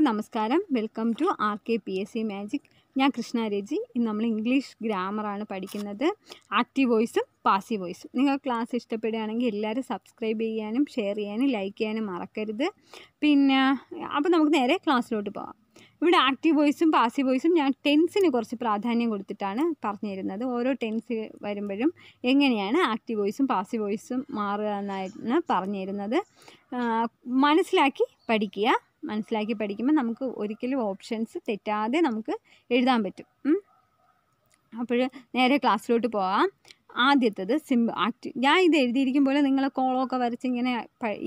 എല്ലാവർക്കും നമസ്കാരം welcome to R K P S C magic ഞാൻ കൃഷ്ണ രജി ഇന്ന് നമ്മൾ ഇംഗ്ലീഷ് ഗ്രാമറാണ് പഠിക്കുന്നത് ആക്റ്റീവ് വോയിസും പാസീവ് വോയിസും നിങ്ങൾ ക്ലാസ് ഇഷ്ടപ്പെടുകയാണെങ്കിൽ എല്ലാവരും സബ്സ്ക്രൈബ് ചെയ്യാനും ഷെയർ ചെയ്യാനും ലൈക്ക് ചെയ്യാനും മറക്കരുത് പിന്നെ അപ്പോൾ നമുക്ക് നേരെ ക്ലാസ്സിലോട്ട് പോകാം ഇവിടെ ആക്റ്റീവ് വോയിസും പാസീവ് വോയിസും ഞാൻ ടെൻസിന് കുറച്ച് പ്രാധാന്യം കൊടുത്തിട്ടാണ് പറഞ്ഞു തരുന്നത് ഓരോ ടെൻസ് വരുമ്പോഴും എങ്ങനെയാണ് ആക്റ്റീവ് വോയിസും പാസീവ് വോയിസും മാറുക എന്നായിരുന്നു പറഞ്ഞു തരുന്നത് മനസ്സിലാക്കി പഠിക്കുക മനസ്സിലാക്കി പഠിക്കുമ്പോൾ നമുക്ക് ഒരിക്കലും ഓപ്ഷൻസ് തെറ്റാതെ നമുക്ക് എഴുതാൻ പറ്റും അപ്പോൾ നേരെ ക്ലാസ്സിലോട്ട് പോവാം ആദ്യത്തത് സിമ്പിൾ ആക്ട് ഞാൻ ഇത് എഴുതിയിരിക്കുമ്പോൾ നിങ്ങൾ കോളൊക്കെ വരച്ച് ഇങ്ങനെ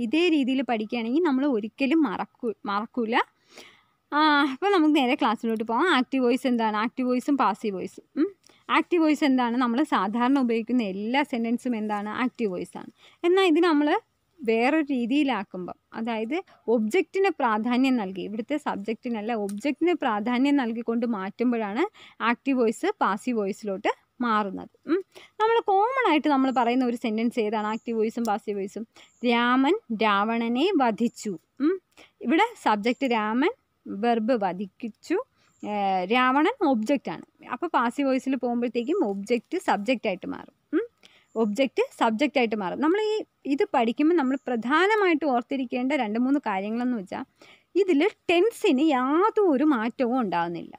ഇതേ രീതിയിൽ പഠിക്കുകയാണെങ്കിൽ നമ്മൾ ഒരിക്കലും മറക്കൂ മറക്കൂല അപ്പോൾ നമുക്ക് നേരെ ക്ലാസ്സിലോട്ട് പോകാം ആക്റ്റീവ് വോയിസ് എന്താണ് ആക്റ്റീവ് വോയിസും പാസീവ് വോയിസും ആക്റ്റീവ് വോയിസ് എന്താണ് നമ്മൾ സാധാരണ ഉപയോഗിക്കുന്ന എല്ലാ സെൻറ്റൻസും എന്താണ് ആക്റ്റീവ് വോയിസ് ആണ് എന്നാൽ ഇത് നമ്മൾ വേറൊരു രീതിയിലാക്കുമ്പം അതായത് ഒബ്ജക്റ്റിന് പ്രാധാന്യം നൽകി ഇവിടുത്തെ സബ്ജക്റ്റിനല്ല ഒബ്ജക്റ്റിന് പ്രാധാന്യം നൽകിക്കൊണ്ട് മാറ്റുമ്പോഴാണ് ആക്റ്റീവ് വോയിസ് പാസീവ് വോയിസിലോട്ട് മാറുന്നത് നമ്മൾ കോമൺ ആയിട്ട് നമ്മൾ പറയുന്ന ഒരു സെൻറ്റൻസ് ഏതാണ് ആക്റ്റീവ് വോയിസും പാസീവ് വോയിസും രാമൻ രാവണനെ വധിച്ചു ഇവിടെ സബ്ജക്റ്റ് രാമൻ വെർബ് വധിച്ചു രാവണൻ ഒബ്ജക്റ്റാണ് അപ്പോൾ പാസീവ് വോയിസിൽ പോകുമ്പോഴത്തേക്കും ഒബ്ജക്റ്റ് സബ്ജക്റ്റായിട്ട് മാറും ഒബ്ജക്റ്റ് സബ്ജക്റ്റായിട്ട് മാറും നമ്മൾ ഈ ഇത് പഠിക്കുമ്പോൾ നമ്മൾ പ്രധാനമായിട്ട് ഓർത്തിരിക്കേണ്ട രണ്ട് മൂന്ന് കാര്യങ്ങളെന്ന് വെച്ചാൽ ഇതിൽ ടെൻസിന് യാതൊരു മാറ്റവും ഉണ്ടാകുന്നില്ല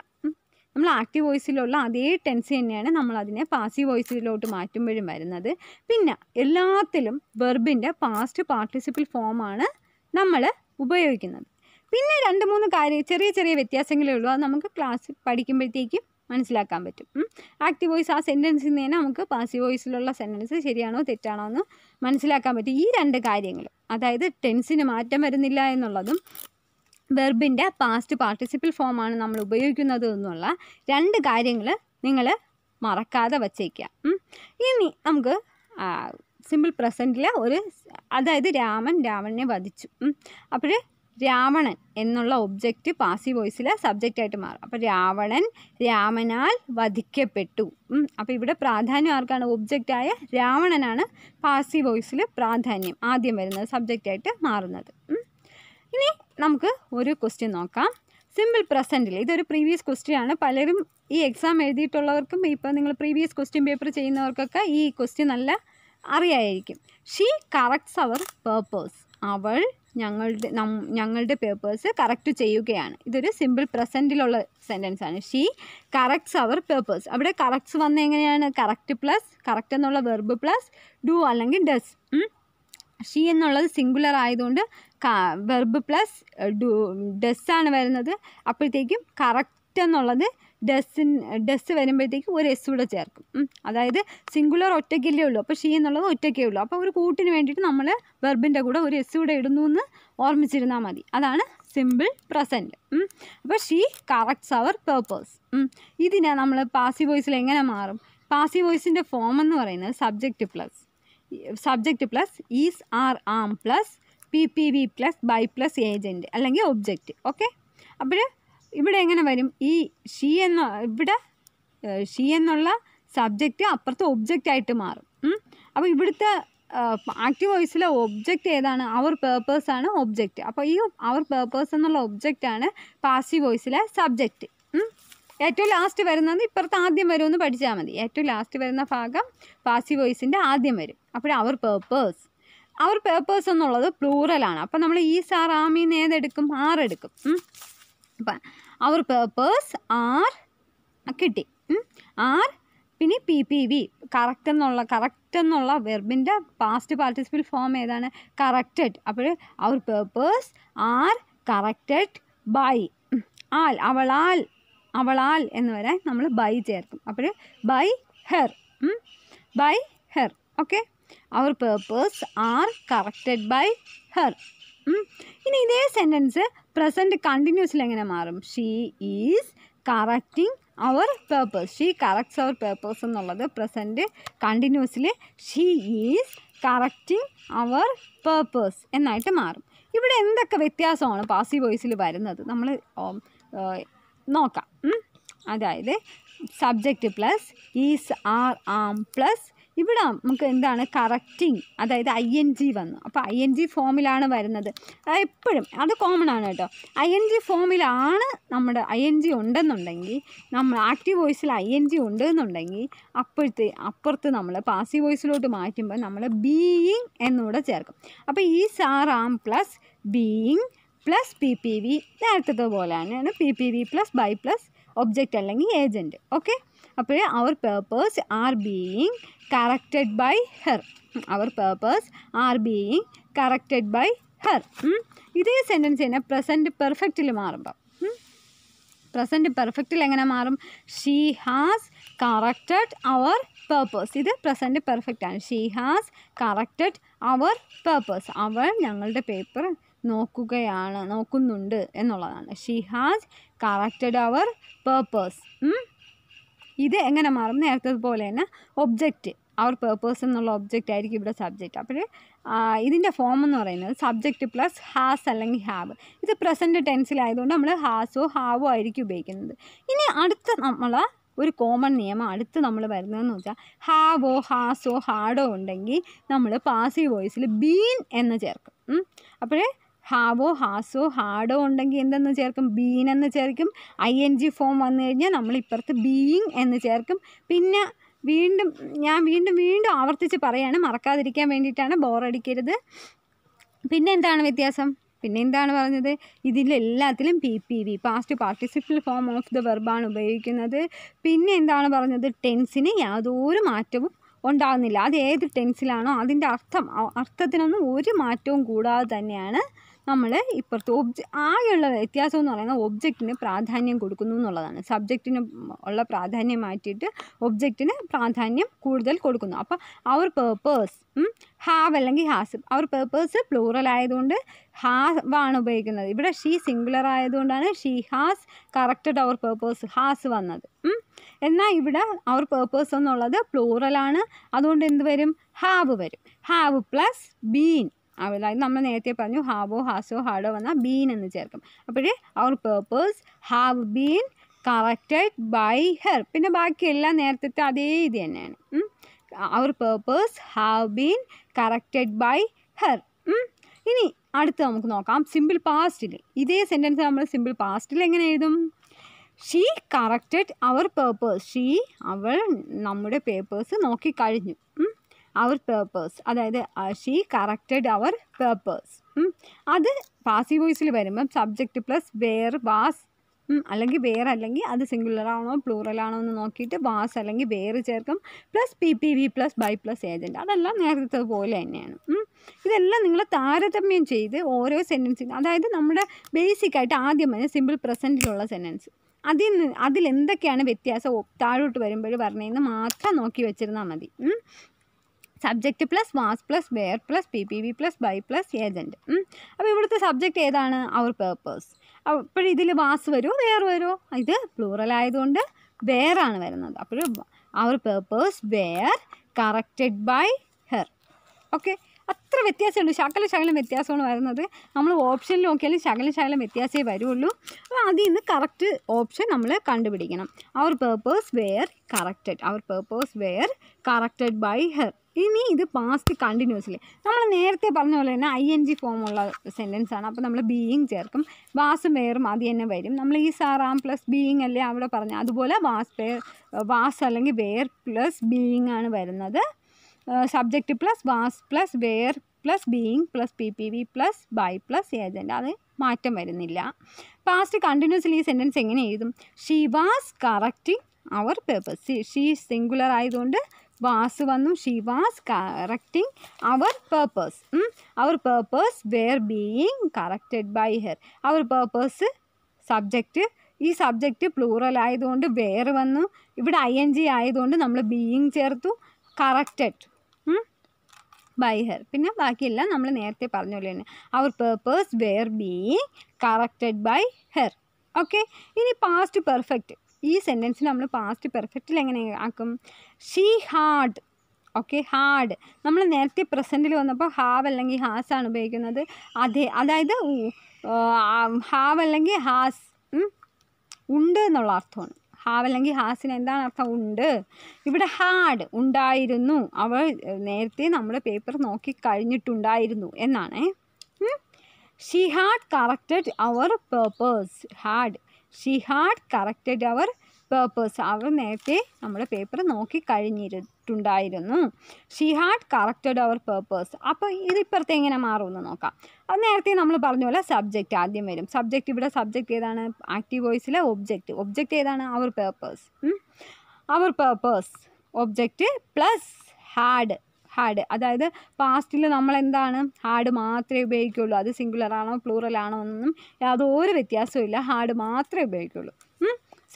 നമ്മൾ ആക്റ്റീവ് വോയിസിലുള്ള അതേ ടെൻസ് തന്നെയാണ് നമ്മൾ അതിനെ പാസീവ് വോയിസിലോട്ട് മാറ്റുമ്പോഴും വരുന്നത് പിന്നെ എല്ലാത്തിലും വെർബിൻ്റെ പാസ്റ്റ് പാർട്ടിസിപ്പിൾ ഫോമാണ് നമ്മൾ ഉപയോഗിക്കുന്നത് പിന്നെ രണ്ട് മൂന്ന് കാര്യം ചെറിയ ചെറിയ വ്യത്യാസങ്ങളേ ഉള്ളൂ അത് നമുക്ക് ക്ലാസ് പഠിക്കുമ്പോഴത്തേക്കും മനസ്സിലാക്കാൻ പറ്റും ആക്റ്റീവ് വോയിസ് ആ സെൻറ്റൻസിൽ നിന്ന് തന്നെ നമുക്ക് പാസീവ് വോയിസിലുള്ള സെൻറ്റൻസ് ശരിയാണോ തെറ്റാണോ എന്ന് മനസ്സിലാക്കാൻ പറ്റും ഈ രണ്ട് കാര്യങ്ങൾ അതായത് ടെൻസിന് മാറ്റം വരുന്നില്ല എന്നുള്ളതും വെർബിൻ്റെ പാസ്റ്റ് പാർട്ടിസിപ്പിൾ ഫോമാണ് നമ്മൾ ഉപയോഗിക്കുന്നത് എന്നുള്ള രണ്ട് കാര്യങ്ങൾ നിങ്ങൾ മറക്കാതെ വച്ചേക്കുക ഇനി നമുക്ക് സിമ്പിൾ പ്രസൻറ്റിൽ ഒരു അതായത് രാമൻ രാവണനെ വധിച്ചു അപ്പോൾ രാവണൻ എന്നുള്ള ഒബ്ജക്റ്റ് പാസീവ് വോയിസിൽ സബ്ജക്റ്റ് ആയിട്ട് മാറും അപ്പോൾ രാവണൻ രാമനാൽ വധിക്കപ്പെട്ടു അപ്പോൾ ഇവിടെ പ്രാധാന്യം ആർക്കാണ് ഒബ്ജക്റ്റായ രാവണനാണ് പാസീവ് വോയിസിൽ പ്രാധാന്യം ആദ്യം വരുന്നത് സബ്ജക്റ്റായിട്ട് മാറുന്നത് ഇനി നമുക്ക് ഒരു ക്വസ്റ്റ്യൻ നോക്കാം സിമ്പിൾ പ്രസൻറ്റിൽ ഇതൊരു പ്രീവിയസ് ക്വസ്റ്റ്യൻ ആണ് പലരും ഈ എക്സാം എഴുതിയിട്ടുള്ളവർക്കും ഇപ്പോൾ നിങ്ങൾ പ്രീവിയസ് ക്വസ്റ്റ്യൻ പേപ്പർ ചെയ്യുന്നവർക്കൊക്കെ ഈ ക്വസ്റ്റ്യൻ നല്ല അറിയായിരിക്കും ഷീ കറക്റ്റ്സ് അവർ പേർപ്പസ് അവൾ ഞങ്ങളുടെ ഞങ്ങളുടെ പേപ്പേഴ്സ് കറക്റ്റ് ചെയ്യുകയാണ് ഇതൊരു സിമ്പിൾ പ്രസൻറ്റിലുള്ള സെൻറ്റൻസ് ആണ് ഷീ കറക്റ്റ്സ് അവർ പേപ്പേഴ്സ് അവിടെ കറക്റ്റ്സ് വന്നെങ്ങനെയാണ് എങ്ങനെയാണ് കറക്റ്റ് പ്ലസ് കറക്റ്റ് എന്നുള്ള വെർബ് പ്ലസ് ഡു അല്ലെങ്കിൽ ഡസ് ഷീ എന്നുള്ളത് സിംഗുലർ ആയതുകൊണ്ട് വെർബ് പ്ലസ് ഡു ഡസ് ആണ് വരുന്നത് അപ്പോഴത്തേക്കും കറക്റ്റ് എന്നുള്ളത് ഡസ്സിൻ ഡസ് വരുമ്പോഴത്തേക്ക് ഒരു എസ് കൂടെ ചേർക്കും അതായത് സിംഗുലർ ഒറ്റയ്ക്കല്ലേ ഉള്ളൂ അപ്പോൾ ഷീ എന്നുള്ളത് ഒറ്റയ്ക്കേ ഉള്ളൂ അപ്പോൾ ഒരു കൂട്ടിന് വേണ്ടിയിട്ട് നമ്മൾ വെർബിൻ്റെ കൂടെ ഒരു എസ് കൂടെ ഇടുന്നു എന്ന് ഓർമ്മിച്ചിരുന്നാൽ മതി അതാണ് സിമ്പിൾ പ്രസൻറ്റ് അപ്പോൾ ഷീ കറക്റ്റ്സ് അവർ പേർപ്പേഴ്സ് ഇതിനെ നമ്മൾ പാസി വോയിസിൽ എങ്ങനെ മാറും പാസി വോയിസിൻ്റെ ഫോം എന്ന് പറയുന്നത് subject plus subject plus is are am plus P P V plus by plus agent അല്ലെങ്കിൽ ഒബ്ജക്റ്റ് ഓക്കെ അപ്പോൾ ഇവിടെ എങ്ങനെ വരും ഈ ഷി എന്ന ഇവിടെ ഷി എന്നുള്ള സബ്ജക്റ്റ് അപ്പുറത്തെ ഒബ്ജക്റ്റ് ആയിട്ട് മാറും അപ്പോൾ ഇവിടുത്തെ ആക്റ്റീവ് വോയിസിലെ ഒബ്ജക്റ്റ് ഏതാണ് അവർ പേർപ്പേഴ്സ് ആണ് ഒബ്ജക്റ്റ് അപ്പോൾ ഈ അവർ പേർപ്പേഴ്സ് എന്നുള്ള ഒബ്ജക്റ്റ് ആണ് പാസീവ് വോയിസിലെ സബ്ജക്റ്റ് ഏറ്റവും ലാസ്റ്റ് വരുന്നത് ഇപ്പുറത്ത് ആദ്യം വരുമെന്ന് പഠിച്ചാൽ മതി ഏറ്റവും ലാസ്റ്റ് വരുന്ന ഭാഗം പാസീവ് വോയിസിൻ്റെ ആദ്യം വരും അപ്പോൾ അവർ പേർപ്പേഴ്സ് അവർ പേർപ്പേഴ്സ് എന്നുള്ളത് പ്ലൂറലാണ് അപ്പോൾ നമ്മൾ ഈ സാർ ആമീന്ന് ഏതെടുക്കും ആറെടുക്കും അവർ പേപ്പേഴ്സ് ആർ കിട്ടി ആർ പിന്നെ പി പി വി കറക്റ്റ് എന്നുള്ള കറക്റ്റ് എന്നുള്ള വെർബിൻ്റെ പാസ്റ്റ് പാർട്ടിസിപ്പിൾ ഫോം ഏതാണ് കറക്റ്റഡ് അപ്പോൾ our papers are corrected by ആൽ അവളാൽ അവളാൽ എന്ന് വരാൻ നമ്മൾ ബൈ ചേർക്കും അപ്പോൾ by her by her okay our papers are corrected by her ഇനി ഇതേ സെൻറ്റൻസ് പ്രസൻറ്റ് കണ്ടിന്യൂസിൽ എങ്ങനെ മാറും she is correcting our papers she corrects our papers എന്നുള്ളത് പ്രസൻറ്റ് കണ്ടിന്യൂസിൽ she is correcting our papers എന്നായിട്ട് മാറും ഇവിടെ എന്തൊക്കെ വ്യത്യാസമാണ് പാസി വോയിസിൽ വരുന്നത് നമ്മൾ നോക്കാം അതായത് subject plus is are am plus ഇവിടെ നമുക്ക് എന്താണ് കറക്റ്റിംഗ് അതായത് ഐ എൻ ജി വന്നു അപ്പോൾ ഐ എൻ ജി ഫോമിലാണ് വരുന്നത് എപ്പോഴും അത് കോമൺ ആണ് കേട്ടോ ഐ എൻ ജി ഫോമിലാണ് നമ്മുടെ ഐ എൻ ജി ഉണ്ടെന്നുണ്ടെങ്കിൽ നമ്മൾ ആക്റ്റീവ് വോയിസിൽ ഐ എൻ ജി ഉണ്ട് എന്നുണ്ടെങ്കിൽ അപ്പോഴത്തെ അപ്പുറത്ത് നമ്മൾ പാസീവ് വോയിസിലോട്ട് മാറ്റുമ്പോൾ നമ്മൾ ബീയിങ് എന്നൂടെ ചേർക്കും അപ്പോൾ is are am plus being plus P P V നേരത്തെ തന്നെയാണ് P P V plus by plus object അല്ലെങ്കിൽ ഏജൻറ്റ് ഓക്കെ അപ്പോൾ our papers are being corrected by her our papers are being corrected by her ഇതേ sentence തന്നെ present പെർഫെക്റ്റിൽ മാറുമ്പം present പെർഫെക്റ്റിൽ എങ്ങനെ മാറും she has corrected our papers ഇത് പ്രസൻറ്റ് പെർഫെക്റ്റ് ആണ് she has corrected our papers അവൾ ഞങ്ങളുടെ പേപ്പർ നോക്കുകയാണ് നോക്കുന്നുണ്ട് എന്നുള്ളതാണ് she has corrected our papers ഇത് എങ്ങനെ മാറും നേരത്തെ തന്നെ ഒബ്ജക്റ്റ് അവർ പേർപ്പേഴ്സ് എന്നുള്ള ഒബ്ജക്റ്റ് ആയിരിക്കും ഇവിടെ സബ്ജക്റ്റ് അപ്പോൾ ഇതിൻ്റെ ഫോം എന്ന് പറയുന്നത് സബ്ജക്റ്റ് പ്ലസ് ഹാസ് അല്ലെങ്കിൽ ഹാവ് ഇത് പ്രസൻറ്റ് ടെൻസിലായതുകൊണ്ട് നമ്മൾ ഹാസോ ഹാവോ ആയിരിക്കും ഉപയോഗിക്കുന്നത് ഇനി അടുത്ത നമ്മൾ ഒരു കോമൺ നിയമം അടുത്ത് നമ്മൾ വരുന്നതെന്ന് വെച്ചാൽ ഹാവോ ഹാസോ ഹാഡോ ഉണ്ടെങ്കിൽ നമ്മൾ പാസീവ് വോയിസിൽ ബീൻ എന്ന് ചേർക്കും അപ്പോഴേ ഹാവോ ഹാസോ ഹാഡോ ഉണ്ടെങ്കിൽ എന്തെന്ന് ചേർക്കും ബീനെന്ന് ചേർക്കും ഐ എൻ ജി ഫോം വന്നു കഴിഞ്ഞാൽ നമ്മൾ ഇപ്പുറത്ത് ബീയിങ് എന്ന് ചേർക്കും പിന്നെ വീണ്ടും ഞാൻ വീണ്ടും വീണ്ടും ആവർത്തിച്ച് പറയാണ് മറക്കാതിരിക്കാൻ വേണ്ടിയിട്ടാണ് ബോറടിക്കരുത് പിന്നെ എന്താണ് വ്യത്യാസം പിന്നെ എന്താണ് പറഞ്ഞത് ഇതിലെല്ലാത്തിലും P P V past participle form of the വെർബാണ് ഉപയോഗിക്കുന്നത് പിന്നെ എന്താണ് പറഞ്ഞത് ടെൻസിന് യാതൊരു മാറ്റവും ഉണ്ടാകുന്നില്ല അത് ഏത് ടെൻസിലാണോ അതിൻ്റെ അർത്ഥം അർത്ഥത്തിനൊന്നും ഒരു മാറ്റവും കൂടാതെ തന്നെയാണ് നമ്മൾ ഇപ്പുറത്ത് ഒബ്ജ ആകെയുള്ള വ്യത്യാസം എന്ന് പറയുന്നത് ഒബ്ജക്റ്റിന് പ്രാധാന്യം കൊടുക്കുന്നു എന്നുള്ളതാണ് സബ്ജക്റ്റിന് ഉള്ള പ്രാധാന്യം മാറ്റിയിട്ട് ഒബ്ജക്റ്റിന് പ്രാധാന്യം കൂടുതൽ കൊടുക്കുന്നു അപ്പോൾ അവർ പേപ്പേഴ്സ് ഹാവ് അല്ലെങ്കിൽ ഹാസ് അവർ പേപ്പേഴ്സ് പ്ലൂറൽ ആയതുകൊണ്ട് ഹാവ് ആണ് ഉപയോഗിക്കുന്നത് ഇവിടെ ഷീ സിംഗുലർ ആയതുകൊണ്ടാണ് she has corrected our papers has വന്നത് എന്നാൽ ഇവിടെ അവർ പേപ്പേഴ്സ് എന്നുള്ളത് പ്ലൂറലാണ് അതുകൊണ്ട് എന്ത് വരും ഹാവ് വരും ഹാവ് പ്ലസ് ബീൻ അതായത് നമ്മൾ നേരത്തെ പറഞ്ഞു ഹാവോ ഹാസോ ഹാഡോ വന്നാൽ ബീൻ എന്ന് ചേർക്കും അപ്പോഴേ our papers have been corrected by her പിന്നെ ബാക്കിയെല്ലാം നേരത്തെ അതേ ഇത് തന്നെയാണ് our papers have been corrected by her ഇനി അടുത്ത് നമുക്ക് നോക്കാം സിമ്പിൾ പാസ്റ്റിൽ ഇതേ സെൻറ്റൻസ് നമ്മൾ സിമ്പിൾ പാസ്റ്റിൽ എങ്ങനെ എഴുതും she corrected our papers she അവൾ നമ്മുടെ പേപ്പേഴ്സ് നോക്കിക്കഴിഞ്ഞു അവർ പേർപ്പേഴ്സ് അതായത് ഷീ കറക്റ്റഡ് അവർ പേർപ്പേഴ്സ് അത് പാസീവ് വോയിസിൽ വരുമ്പം സബ്ജക്റ്റ് പ്ലസ് വേർ വാസ് അല്ലെങ്കിൽ വേർ അല്ലെങ്കിൽ അത് സിംഗുലർ ആണോ പ്ലൂറൽ എന്ന് നോക്കിയിട്ട് വാസ് അല്ലെങ്കിൽ വേർ ചേർക്കും plus P P V plus by plus agent അതെല്ലാം നേരത്തെ പോലെ തന്നെയാണ് ഇതെല്ലാം നിങ്ങൾ താരതമ്യം ചെയ്ത് ഓരോ സെൻറ്റൻസിൽ അതായത് നമ്മുടെ ബേസിക്കായിട്ട് ആദ്യം തന്നെ സിമ്പിൾ പ്രസൻറ്റിലുള്ള സെൻറ്റൻസ് അതിൽ അതിലെന്തൊക്കെയാണ് വ്യത്യാസം താഴോട്ട് വരുമ്പോൾ പറഞ്ഞതെന്ന് മാത്രം നോക്കി വെച്ചിരുന്നാൽ മതി subject plus was plus were plus P P V plus by plus agent അപ്പോൾ ഇവിടുത്തെ സബ്ജക്റ്റ് ഏതാണ് അവർ പേർപ്പേഴ്സ് അപ്പോൾ ഇതിൽ വാസ് വരുമോ വെയർ വരുമോ ഇത് പ്ലൂറൽ ആയതുകൊണ്ട് വെയർ ആണ് വരുന്നത് അപ്പോഴും our papers were corrected by her okay അത്ര വ്യത്യാസമുണ്ട് ശകല ശകലം വ്യത്യാസമാണ് വരുന്നത് നമ്മൾ ഓപ്ഷനിൽ നോക്കിയാലും ശകലം ശകലം വ്യത്യാസമേ വരുള്ളൂ അപ്പോൾ അതിൽ നിന്ന് കറക്റ്റ് ഓപ്ഷൻ നമ്മൾ കണ്ടുപിടിക്കണം our papers were corrected our papers were corrected by her ഇനി ഇത് പാസ്റ്റ് കണ്ടിന്യൂസ്ലി നമ്മൾ നേരത്തെ പറഞ്ഞ പോലെ തന്നെ ഐ എൻ ജി ഫോമുള്ള സെൻറ്റൻസാണ് ആണ് അപ്പോൾ നമ്മൾ ബീയിങ് ചേർക്കും വാസ് വെയറും അത് തന്നെ വരും നമ്മൾ ഈ സാറാം പ്ലസ് ബീയിങ് അല്ലേ അവിടെ പറഞ്ഞു അതുപോലെ വാസ് വേർ വാസ് അല്ലെങ്കിൽ വേർ പ്ലസ് ബീയിങ് ആണ് വരുന്നത് subject plus was plus were plus being plus P P V plus by plus agent അത് മാറ്റം വരുന്നില്ല പാസ്റ്റ് കണ്ടിന്യൂസ്ലി ഈ സെൻറ്റൻസ് എങ്ങനെ എഴുതും she was correcting our papers she singular ആയതുകൊണ്ട് വാസ് വന്നു she was correcting our papers our papers were being corrected by her our papers subject ഈ subject plural ആയതുകൊണ്ട് വേർ വന്നു ഇവിടെ ഐ എൻ ജി ആയതുകൊണ്ട് നമ്മൾ ബീയിങ് ചേർത്തു കറക്റ്റഡ് ബൈ ഹർ പിന്നെ ബാക്കിയെല്ലാം നമ്മൾ നേരത്തെ പറഞ്ഞ പോലെ തന്നെ our papers were being corrected by her okay ഇനി പാസ്റ്റ് പെർഫെക്റ്റ് ഈ സെൻറ്റൻസ് നമ്മൾ പാസ്റ്റ് പെർഫെക്റ്റിൽ എങ്ങനെ ആക്കും ഷീ ഹാഡ് ഓക്കെ ഹാഡ് നമ്മൾ നേരത്തെ പ്രസൻറ്റിൽ വന്നപ്പോൾ ഹാവ് അല്ലെങ്കിൽ ഹാസ് ആണ് ഉപയോഗിക്കുന്നത് അതെ അതായത് ഹാവ് അല്ലെങ്കിൽ ഹാസ് ഉണ്ട് എന്നുള്ള അർത്ഥമാണ് ഹാവ് അല്ലെങ്കിൽ ഹാസിന് എന്താണ് അർത്ഥം ഉണ്ട് ഇവിടെ ഹാഡ് ഉണ്ടായിരുന്നു അവൾ നേരത്തെ നമ്മൾ പേപ്പർ നോക്കി കഴിഞ്ഞിട്ടുണ്ടായിരുന്നു എന്നാണേ she had corrected our papers had she had corrected our papers അവർ നേരത്തെ നമ്മുടെ പേപ്പർ നോക്കി കഴിഞ്ഞിട്ടുണ്ടായിരുന്നു she had corrected our papers അപ്പോൾ ഇതിപ്പുറത്തെ എങ്ങനെ മാറുമെന്ന് നോക്കാം അത് നേരത്തെ നമ്മൾ പറഞ്ഞ പോലെ സബ്ജക്റ്റ് ആദ്യം വരും സബ്ജക്റ്റ് ഇവിടെ സബ്ജക്റ്റ് ഏതാണ് ആക്റ്റീവ് വോയിസിലെ ഒബ്ജക്റ്റ് ഒബ്ജക്റ്റ് ഏതാണ് our papers our papers object plus had had അതായത് പാസ്റ്റിൽ നമ്മൾ എന്താണ് ഹാഡ് മാത്രമേ ഉപയോഗിക്കുകയുള്ളൂ അത് സിംഗുലർ ആണോ പ്ലൂറൽ ആണോ എന്നൊന്നും യാതൊരു വ്യത്യാസവും ഇല്ല ഹാഡ് മാത്രമേ ഉപയോഗിക്കുകയുള്ളൂ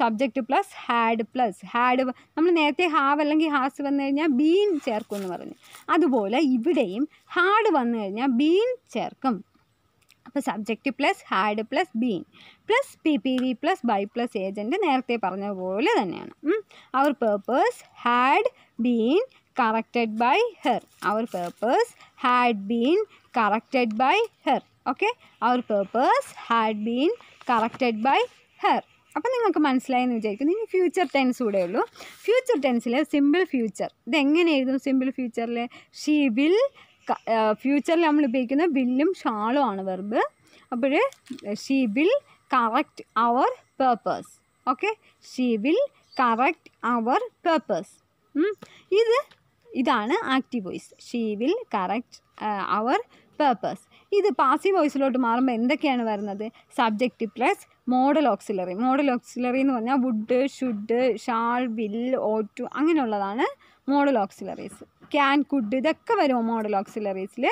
subject plus had plus had നമ്മൾ നേരത്തെ ഹാവ് അല്ലെങ്കിൽ ഹാസ് വന്നു കഴിഞ്ഞാൽ ബീൻ ചേർക്കും എന്ന് പറഞ്ഞു അതുപോലെ ഇവിടെയും ഹാഡ് വന്നു കഴിഞ്ഞാൽ ബീൻ ചേർക്കും അപ്പോൾ subject plus had plus been plus P P V plus by plus agent നേരത്തെ പറഞ്ഞ പോലെ തന്നെയാണ് our papers had been corrected by her our papers had been corrected by her okay our papers had been corrected by her അപ്പം നിങ്ങൾക്ക് മനസ്സിലായെന്ന് വിചാരിക്കുന്നു ഇനി future tense കൂടെ ഉള്ളൂ ഫ്യൂച്ചർ ടെൻസിൽ സിമ്പിൾ ഫ്യൂച്ചർ ഇതെങ്ങനെ എഴുതും സിമ്പിൾ ഫ്യൂച്ചറിൽ ഷീ വിൽ ഫ്യൂച്ചറിൽ നമ്മൾ ഉപയോഗിക്കുന്ന വില്ലും ഷാളും ആണ് വെർബ് അപ്പോൾ she will correct our papers okay she will correct our papers ഇത് ഇതാണ് active voice she will correct our papers ഇത് പാസീവ് വോയിസിലോട്ട് മാറുമ്പോൾ എന്തൊക്കെയാണ് വരുന്നത് subject plus modal auxiliary modal auxiliary എന്ന് പറഞ്ഞാൽ would should shall will ought അങ്ങനെയുള്ളതാണ് മോഡൽ ഓക്സിലറീസ് ക്യാൻ കുഡ് ഇതൊക്കെ വരും മോഡൽ ഓക്സിലറീസിൽ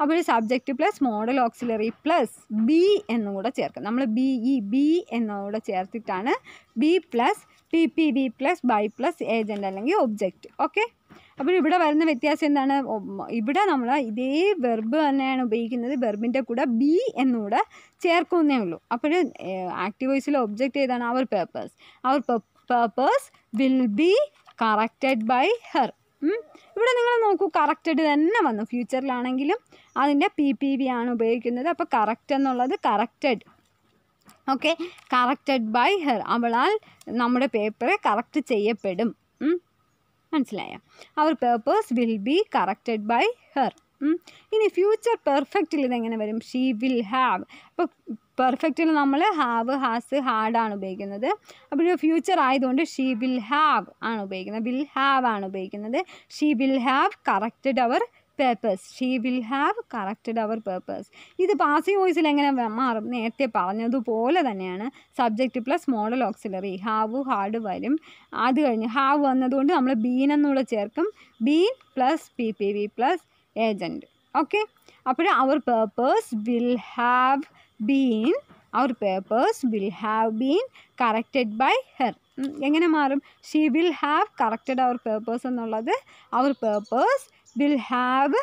അപ്പോൾ subject plus modal auxiliary plus be എന്നും കൂടെ ചേർക്കും നമ്മൾ ബി ഇ ബി എന്നുകൂടെ ചേർത്തിട്ടാണ് be plus P P B plus by plus agent അല്ലെങ്കിൽ ഒബ്ജക്റ്റ് ഓക്കെ അപ്പോൾ ഇവിടെ വരുന്ന വ്യത്യാസം എന്താണ് ഇവിടെ നമ്മൾ ഇതേ വെർബ് തന്നെയാണ് ഉപയോഗിക്കുന്നത് വെർബിൻ്റെ കൂടെ ബി എന്നുകൂടെ ചേർക്കുന്നേ ഉള്ളൂ അപ്പോൾ ആക്റ്റീവ് വോയ്സിലെ ഒബ്ജക്റ്റ് ഏതാണ് our papers our papers will be corrected by her ഇവിടെ നിങ്ങൾ നോക്കൂ കറക്റ്റഡ് തന്നെ വന്നു ഫ്യൂച്ചറിലാണെങ്കിലും അതിൻ്റെ പി പി വി ആണ് ഉപയോഗിക്കുന്നത് അപ്പോൾ കറക്റ്റ് എന്നുള്ളത് corrected okay corrected by her അവളാൽ നമ്മുടെ പേപ്പർ കറക്റ്റ് ചെയ്യപ്പെടും മനസ്സിലായ our papers will be corrected by her ഇനി ഫ്യൂച്ചർ പെർഫെക്റ്റിൽ ഇതെങ്ങനെ വരും ഷീ വിൽ ഹാവ് അപ്പോൾ പെർഫെക്റ്റിൽ നമ്മൾ ഹാവ് ഹാസ് ഹാഡാണ് ഉപയോഗിക്കുന്നത് അപ്പോൾ ഫ്യൂച്ചർ ആയതുകൊണ്ട് ഷീ വിൽ ഹാവ് ആണ് ഉപയോഗിക്കുന്നത് വിൽ ഹാവ് ആണ് ഉപയോഗിക്കുന്നത് she will have corrected our papers she will have corrected our papers ഇത് പാസിംഗ് വോയിസിൽ എങ്ങനെ മാറും നേരത്തെ പറഞ്ഞതുപോലെ തന്നെയാണ് subject plus modal auxiliary have had വരും അത് കഴിഞ്ഞ് ഹാവ് വന്നതുകൊണ്ട് നമ്മൾ ബീൻ എന്നുള്ള ചേർക്കും been plus P P V plus agent okay അപ്പോൾ our papers will have been our papers will have been corrected by her എങ്ങനെ മാറും she will have corrected our papers എന്നുള്ളത് അവർ papers will have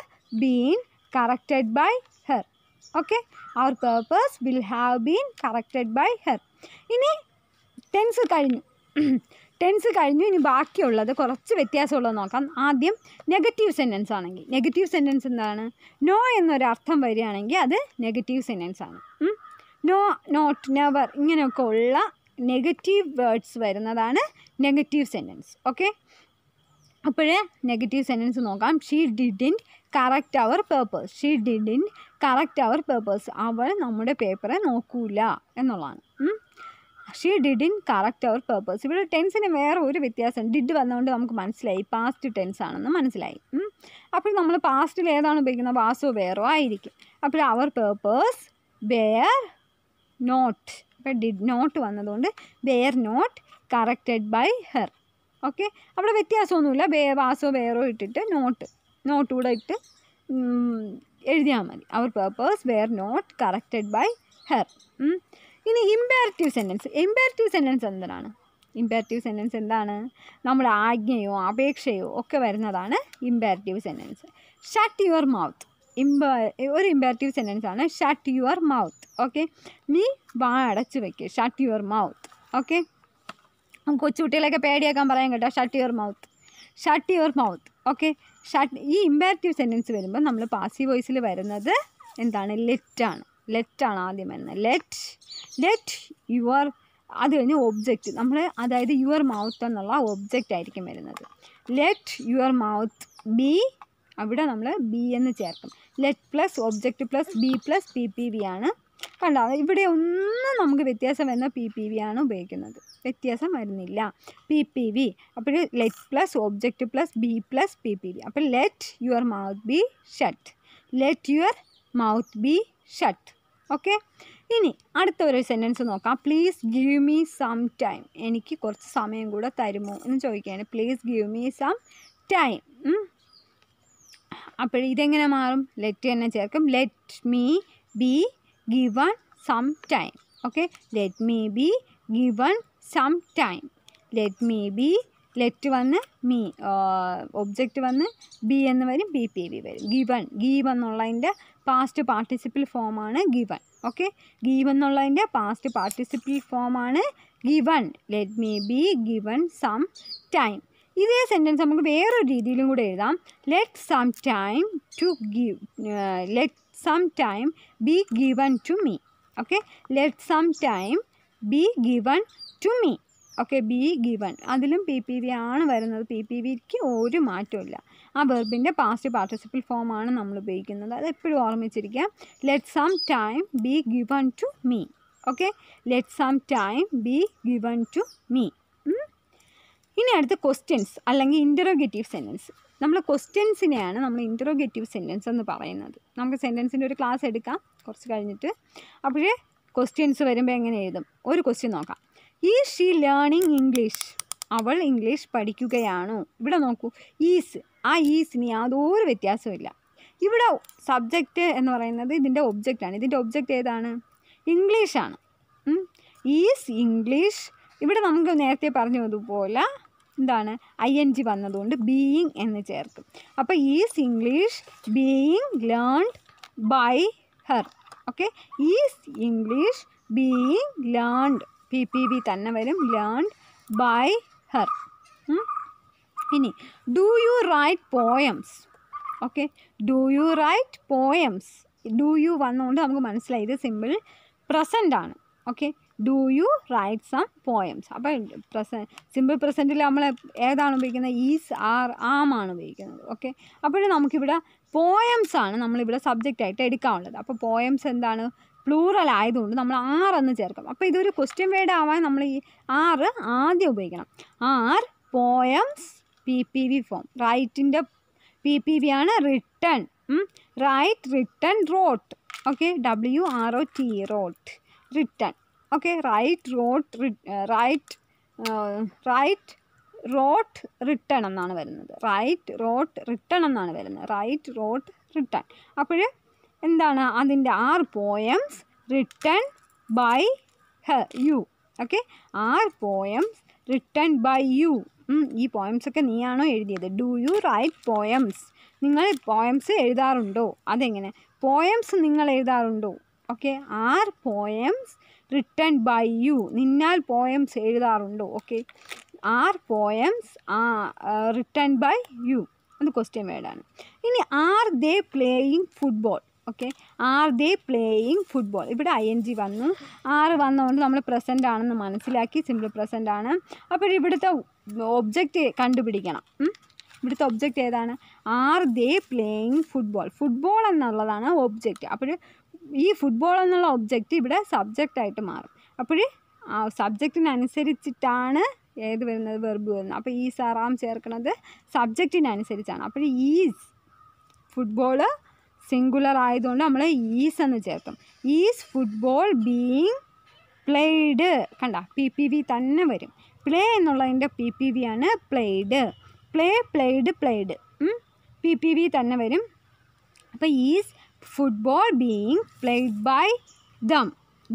been corrected by her. Okay our papers will have been corrected by her ഇനി tense കഴിഞ്ഞു tense കഴിഞ്ഞു ഇനി ബാക്കിയുള്ളത് കുറച്ച് വ്യത്യാസമുള്ളത് നോക്കാം ആദ്യം നെഗറ്റീവ് സെൻറ്റൻസ് ആണെങ്കിൽ നെഗറ്റീവ് സെൻറ്റൻസ് എന്താണ് നോ എന്നൊരർത്ഥം വരികയാണെങ്കിൽ അത് നെഗറ്റീവ് സെൻറ്റൻസ് ആണ് നോ നോട്ട് നെവർ ഇങ്ങനെയൊക്കെ ഉള്ള നെഗറ്റീവ് വേർഡ്സ് വരുന്നതാണ് നെഗറ്റീവ് സെൻറ്റൻസ് ഓക്കെ അപ്പോഴേ നെഗറ്റീവ് സെൻറ്റൻസ് നോക്കാം she didn't correct our papers she didn't correct our papers അവൾ നമ്മുടെ പേപ്പറെ നോക്കൂല എന്നുള്ളതാണ് she didn't correct our papers ഇവിടെ ടെൻസിന് വേറെ ഒരു വ്യത്യാസം ഡിഡ് വന്നുകൊണ്ട് നമുക്ക് മനസ്സിലായി പാസ്റ്റ് ടെൻസ് ആണെന്ന് മനസ്സിലായി അപ്പോൾ നമ്മൾ പാസ്റ്റിൽ ഏതാണ് ഉപയോഗിക്കുന്നത് വാസോ വേറോ ആയിരിക്കും അപ്പോൾ അവർ പേപ്പേഴ്സ് വെയർ നോട്ട് അപ്പോൾ ഡിഡ് നോട്ട് വന്നതുകൊണ്ട് were not corrected by her okay അവിടെ വ്യത്യാസമൊന്നുമില്ല ബേ വാസോ വേറോ ഇട്ടിട്ട് നോട്ട് നോട്ട് കൂടെ ഇട്ട് എഴുതിയാൽ മതി our papers were not corrected by her ഇനി ഇമ്പാരറ്റീവ് സെൻറ്റൻസ് ഇമ്പാരറ്റീവ് സെൻറ്റൻസ് എന്തിനാണ് ഇമ്പാരറ്റീവ് സെൻറ്റൻസ് എന്താണ് നമ്മുടെ ആജ്ഞയോ അപേക്ഷയോ ഒക്കെ വരുന്നതാണ് imperative sentence shut your mouth ഇമ്പ ഒരു ഇമ്പാരറ്റീവ് സെൻറ്റൻസ് ആണ് ഷട്ട് യുവർ മൗത്ത് ഓക്കെ നീ വാ അടച്ചു വയ്ക്കുക ഷട്ട് യുവർ മൗത്ത് ഓക്കെ കൊച്ചുകുട്ടികളെയൊക്കെ പേടിയാക്കാൻ പറയാൻ കേട്ടോ shut your mouth shut your mouth okay shut ഈ ഇമ്പാരറ്റീവ് സെൻറ്റൻസ് വരുമ്പോൾ നമ്മൾ പാസീവ് വോയിസിൽ വരുന്നത് എന്താണ് ലെറ്റാണ് ലെറ്റാണ് ആദ്യം വരുന്നത് ലെറ്റ് ലെറ്റ് യുവർ അത് കഴിഞ്ഞ് ഒബ്ജക്റ്റ് നമ്മൾ അതായത് യുവർ മൗത്ത് എന്നുള്ള ഒബ്ജക്റ്റ് ആയിരിക്കും വരുന്നത് ലെറ്റ് യുവർ മൗത്ത് ബി അവിടെ നമ്മൾ ബി എന്ന് ചേർക്കും let plus object plus be plus P P V ആണ് കണ്ട ഇവിടെ ഒന്നും നമുക്ക് വ്യത്യാസം വരുന്ന പി പി വി ആണ് ഉപയോഗിക്കുന്നത് വ്യത്യാസം വരുന്നില്ല പി പി വി അപ്പോൾ let plus object plus be plus P P V അപ്പോൾ let your mouth be shut let your mouth be shut okay ഇനി അടുത്ത ഒരു സെൻറ്റൻസ് നോക്കാം please give me some time എനിക്ക് കുറച്ച് സമയം കൂടെ തരുമോ എന്ന് ചോദിക്കുകയാണ് please give me some time അപ്പോൾ ഇതെങ്ങനെ മാറും ലെറ്റ് തന്നെ ചേർക്കും let me be given some time. Okay, let me be given some time. Let me be let വന്ന് മീ ഒബ്ജക്റ്റ് വന്ന് ബി എന്ന് വരും ബി പി ബി വരും ഗിവൺ ഗീവ് എന്നുള്ളതിൻ്റെ പാസ്റ്റ് പാർട്ടിസിപ്പിൾ ഫോമാണ് ഗിവൺ ഓക്കെ ഗീവ് എന്നുള്ളതിൻ്റെ പാസ്റ്റ് പാർട്ടിസിപ്പിൾ ഫോമാണ് given let me be given some time ഇതേ സെൻറ്റൻസ് നമുക്ക് വേറൊരു രീതിയിലും കൂടെ എഴുതാം let some time to give let some time be given to me okay let some time be given to me okay be given അതിലും P P V ആണ് വരുന്നത് P P വിക്ക് ഒരു മാറ്റമില്ല ആ വെർബിൻ്റെ പാസ്റ്റ് പാർട്ടിസിപ്പിൾ ഫോമാണ് നമ്മൾ ഉപയോഗിക്കുന്നത് അത് എപ്പോഴും ഓർമ്മിച്ചിരിക്കുക let some time be given to me okay let some time be given to me ഇനി അടുത്ത ക്വസ്റ്റ്യൻസ് അല്ലെങ്കിൽ ഇൻ്ററോഗേറ്റീവ് സെൻറ്റൻസ് നമ്മൾ ക്വസ്റ്റ്യൻസിനെയാണ് നമ്മൾ ഇൻറ്ററോഗേറ്റീവ് സെൻറ്റൻസ് എന്ന് പറയുന്നത് നമുക്ക് സെൻറ്റൻസിൻ്റെ ഒരു ക്ലാസ് എടുക്കാം കുറച്ച് കഴിഞ്ഞിട്ട് അപ്പോഴേ ക്വസ്റ്റ്യൻസ് വരുമ്പോൾ എങ്ങനെ എഴുതും ഒരു ക്വസ്റ്റ്യൻ നോക്കാം ഈ ഷീ ലേണിംഗ് ഇംഗ്ലീഷ് അവൾ ഇംഗ്ലീഷ് പഠിക്കുകയാണോ ഇവിടെ നോക്കൂ ഈസ് ആ ഈസിന് യാതൊരു വ്യത്യാസമില്ല ഇവിടെ സബ്ജക്റ്റ് എന്ന് പറയുന്നത് ഇതിൻ്റെ ഒബ്ജക്റ്റാണ് ഇതിൻ്റെ ഒബ്ജക്റ്റ് ഏതാണ് ഇംഗ്ലീഷാണ് ഈസ് ഇംഗ്ലീഷ് ഇവിടെ നമുക്ക് നേരത്തെ പറഞ്ഞതുപോലെ എന്താണ് ഐ എൻ ജി വന്നതുകൊണ്ട് ബീയിങ് എന്ന് ചേർക്കും അപ്പോൾ is English being learned by her okay is English being learned P P B തന്നെ വരും ലേൺഡ് ബൈ ഹർ ഇനി do you write poems okay do you write poems do you വന്നുകൊണ്ട് നമുക്ക് മനസ്സിലായി ഇത് സിമ്പിൾ പ്രസൻ്റ് ആണ് okay do you write some poems അപ്പോൾ പ്രസ സിമ്പിൾ പ്രസൻറ്റിൽ നമ്മൾ ഏതാണ് ഉപയോഗിക്കുന്നത് ഈസ് ആർ ആം ആണ് ഉപയോഗിക്കുന്നത് ഓക്കെ അപ്പോഴും നമുക്കിവിടെ പോയംസ് ആണ് നമ്മളിവിടെ സബ്ജക്റ്റ് ആയിട്ട് എടുക്കാനുള്ളത് അപ്പോൾ പോയംസ് എന്താണ് പ്ലൂറൽ ആയതുകൊണ്ട് നമ്മൾ ആർ എന്ന് ചേർക്കും അപ്പോൾ ഇതൊരു ക്വസ്റ്റ്യൻ വേർഡ് ആവാൻ നമ്മൾ ഈ ആർ ആദ്യം ഉപയോഗിക്കണം are poems P P V form റൈറ്റിൻ്റെ പി പി വി ആണ് written write written wrote okay W R O T wrote written okay write wrote write write wrote written എന്നാണ് വരുന്നത് റൈറ്റ് റോട്ട് റിട്ടേൺ എന്നാണ് വരുന്നത് right wrote return അപ്പോൾ എന്താണ് അതിൻ്റെ are poems written by ഹ you okay are poems written by you ഈ poems ഒക്കെ നീയാണോ എഴുതിയത് ഡു യു റൈറ്റ് പോയംസ് നിങ്ങൾ പോയംസ് എഴുതാറുണ്ടോ അതെങ്ങനെ പോയംസ് നിങ്ങൾ എഴുതാറുണ്ടോ okay are poems written by you നിന്നാൽ പോയംസ് എഴുതാറുണ്ടോ ഓക്കെ ആർ പോയംസ് ആ റിട്ടൺ ബൈ യു അത് ക്വസ്റ്റ്യൻ വേർഡാണ് ഇനി are they playing football okay are they playing football ഇവിടെ ഐ എൻ ജി വന്നു ആർ വന്നുകൊണ്ട് നമ്മൾ പ്രസൻ്റ് ആണെന്ന് മനസ്സിലാക്കി സിമ്പിൾ പ്രസൻ്റ് ആണ് അപ്പോൾ ഇവിടുത്തെ ഒബ്ജക്റ്റ് കണ്ടുപിടിക്കണം ഇവിടുത്തെ ഒബ്ജക്റ്റ് ഏതാണ് are they playing football football എന്നുള്ളതാണ് ഒബ്ജക്റ്റ് അപ്പോൾ ഈ ഫുട്ബോൾ എന്നുള്ള ഒബ്ജക്റ്റ് ഇവിടെ സബ്ജക്റ്റായിട്ട് മാറും അപ്പോൾ സബ്ജക്റ്റിനനുസരിച്ചിട്ടാണ് ഏത് വരുന്നത് വെർബ് വരുന്നത് അപ്പോൾ ഈ സറാം ചേർക്കുന്നത് സബ്ജക്റ്റിനനുസരിച്ചാണ് അപ്പോൾ ഈസ് ഫുട്ബോൾ സിംഗുലർ ആയതുകൊണ്ട് നമ്മൾ ഈസ് എന്ന് ചേർക്കും ഈസ് ഫുട്ബോൾ ബീങ് പ്ലേഡ് കണ്ട പി പി വി തന്നെ വരും പ്ലേ എന്നുള്ളതിൻ്റെ പി പി വി ആണ് played play played played P P V തന്നെ വരും അപ്പോൾ is football being played by them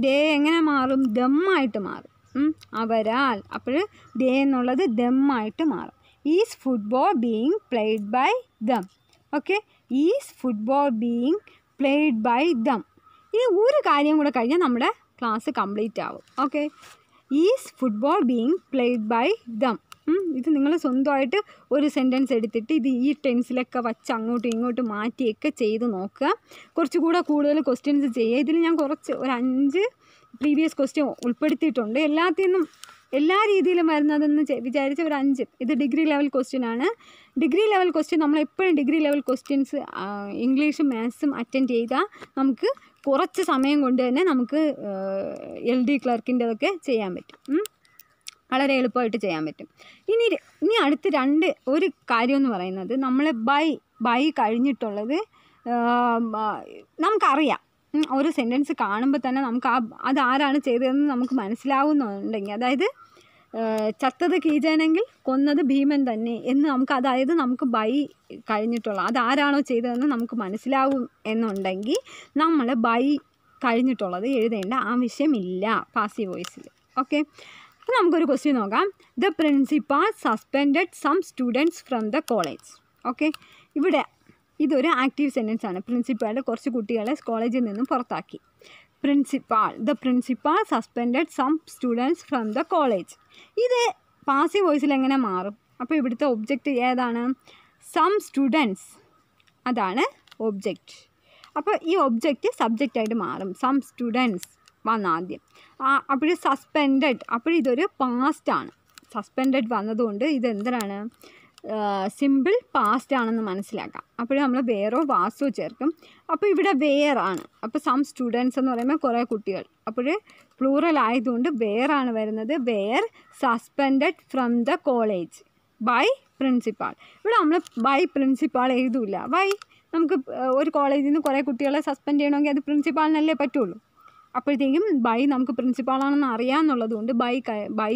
they എങ്ങനെ മാറും ദമ്മായിട്ട് മാറും അവരാൽ അപ്പോൾ ദേ എന്നുള്ളത് ദമ്മായിട്ട് മാറും is football being played by them okay is football being played by them ഇനി ഒരു കാര്യം കൂടെ കഴിഞ്ഞാൽ നമ്മുടെ ക്ലാസ് കംപ്ലീറ്റ് ആവും okay is football being played by them ഇത് നിങ്ങൾ സ്വന്തമായിട്ട് ഒരു സെൻറ്റൻസ് എടുത്തിട്ട് ഇത് ഈ ടെൻസിലൊക്കെ വച്ച് അങ്ങോട്ടും ഇങ്ങോട്ടും മാറ്റിയൊക്കെ ചെയ്ത് നോക്കുക കുറച്ചുകൂടെ കൂടുതൽ ക്വസ്റ്റ്യൻസ് ചെയ്യുക ഇതിൽ ഞാൻ കുറച്ച് ഒരു അഞ്ച് പ്രീവിയസ് ക്വസ്റ്റ്യൻ ഉൾപ്പെടുത്തിയിട്ടുണ്ട് എല്ലാത്തിനും എല്ലാ രീതിയിലും വരുന്നതെന്ന് വിചാരിച്ച ഒരു അഞ്ച് ഇത് ഡിഗ്രി ലെവൽ ക്വസ്റ്റ്യൻ ആണ് ഡിഗ്രി ലെവൽ ക്വസ്റ്റ്യൻ നമ്മൾ എപ്പോഴും ഡിഗ്രി ലെവൽ ക്വസ്റ്റ്യൻസ് ഇംഗ്ലീഷും മാത്സും അറ്റൻഡ് ചെയ്താൽ നമുക്ക് കുറച്ച് സമയം കൊണ്ട് തന്നെ നമുക്ക് എൽ ഡി ക്ലർക്കിൻ്റെതൊക്കെ ചെയ്യാൻ പറ്റും വളരെ എളുപ്പമായിട്ട് ചെയ്യാൻ പറ്റും ഇനി ഇനി അടുത്ത രണ്ട് ഒരു കാര്യം എന്ന് പറയുന്നത് നമ്മൾ ബൈ ബൈ കഴിഞ്ഞിട്ടുള്ളത് നമുക്കറിയാം ഒരു സെൻറ്റൻസ് കാണുമ്പോൾ തന്നെ നമുക്ക് ആ അത് ആരാണ് ചെയ്തതെന്ന് നമുക്ക് മനസ്സിലാവുന്നുണ്ടെങ്കിൽ അതായത് ചത്തത് കീജാനെങ്കിൽ കൊന്നത് ഭീമൻ തന്നെ എന്ന് നമുക്ക് അതായത് നമുക്ക് ബൈ കഴിഞ്ഞിട്ടുള്ള അതാരാണോ ചെയ്തതെന്ന് നമുക്ക് മനസ്സിലാവും എന്നുണ്ടെങ്കിൽ നമ്മൾ ബൈ കഴിഞ്ഞിട്ടുള്ളത് എഴുതേണ്ട ആവശ്യമില്ല പാസി വോയിസിൽ ഓക്കെ അപ്പോൾ നമുക്കൊരു ക്വസ്റ്റ്യൻ നോക്കാം the principal suspended some students from the college okay ഇവിടെ ഇതൊരു ആക്റ്റീവ് സെൻറ്റൻസ് ആണ് പ്രിൻസിപ്പാളുടെ കുറച്ച് കുട്ടികളെ കോളേജിൽ നിന്നും പുറത്താക്കി principal the principal suspended some students from the college ഇത് പാസീവ് വോയിസിൽ എങ്ങനെ മാറും അപ്പോൾ ഇവിടുത്തെ ഒബ്ജക്റ്റ് ഏതാണ് സം സ്റ്റുഡൻസ് അതാണ് ഒബ്ജക്റ്റ് അപ്പോൾ ഈ ഒബ്ജക്റ്റ് സബ്ജക്റ്റായിട്ട് മാറും സം സ്റ്റുഡൻസ് വന്നാദ്യം അപ്പോൾ സസ്പെൻഡഡ് അപ്പോൾ ഇതൊരു പാസ്റ്റാണ് സസ്പെൻഡഡ് വന്നതുകൊണ്ട് ഇതെന്തിനാണ് സിമ്പിൾ പാസ്റ്റ് ആണെന്ന് മനസ്സിലാക്കാം അപ്പോൾ നമ്മൾ വേറോ വാസോ ചേർക്കും അപ്പോൾ ഇവിടെ വേറാണ് അപ്പോൾ സം സ്റ്റുഡൻസ് എന്ന് പറയുമ്പോൾ കുറേ കുട്ടികൾ അപ്പോൾ പ്ലൂറൽ ആയതുകൊണ്ട് വേറാണ് വരുന്നത് were suspended from the college by principal ഇവിടെ നമ്മൾ ബൈ പ്രിൻസിപ്പാൾ എഴുതൂല ബൈ നമുക്ക് ഒരു കോളേജിൽ നിന്ന് കുറേ കുട്ടികളെ സസ്പെൻഡ് ചെയ്യണമെങ്കിൽ അത് പ്രിൻസിപ്പാളിനല്ലേ പറ്റുള്ളൂ അപ്പോഴത്തേക്കും ബൈ നമുക്ക് പ്രിൻസിപ്പാളാണെന്ന് അറിയാമെന്നുള്ളത് കൊണ്ട് ബൈ ബൈ